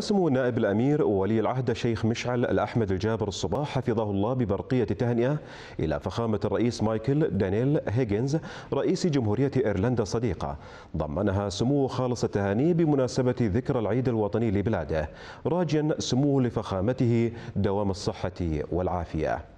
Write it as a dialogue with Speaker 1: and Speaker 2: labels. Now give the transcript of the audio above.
Speaker 1: سمو نائب الأمير ولي العهد الشيخ مشعل الأحمد الجابر الصباح حفظه الله ببرقية تهنئة إلى فخامة الرئيس مايكل دانيل هيجنز رئيس جمهورية إيرلندا الصديقة ضمنها سمو خالص التهاني بمناسبة ذكرى العيد الوطني لبلاده راجيا سموه لفخامته دوام الصحة والعافية